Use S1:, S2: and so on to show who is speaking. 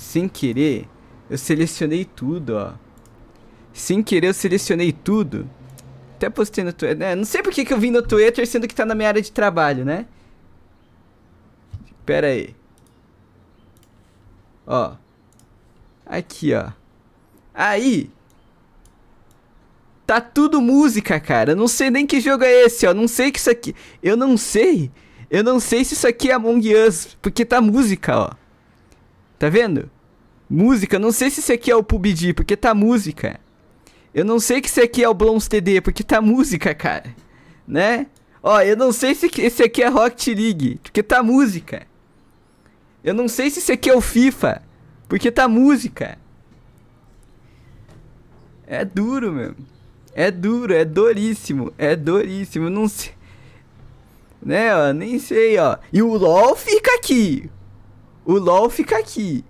S1: Sem querer, eu selecionei tudo, ó. Sem querer, eu selecionei tudo. Até postei no Twitter. Né? Não sei por que, que eu vim no Twitter, sendo que tá na minha área de trabalho, né? Pera aí. Ó. Aqui, ó. Aí. Tá tudo música, cara. Eu não sei nem que jogo é esse, ó. Não sei que isso aqui. Eu não sei. Eu não sei se isso aqui é Among Us, porque tá música, ó. Tá vendo? Música, não sei se isso aqui é o PUBG, porque tá música. Eu não sei que isso aqui é o Blons TD, porque tá música, cara. Né? Ó, eu não sei se esse aqui é Rocket League, porque tá música. Eu não sei se isso aqui é o FIFA, porque tá música. É duro, meu. É duro, é doríssimo é doríssimo Não sei. Né, ó, nem sei, ó. E o LOL fica aqui. O LoL fica aqui.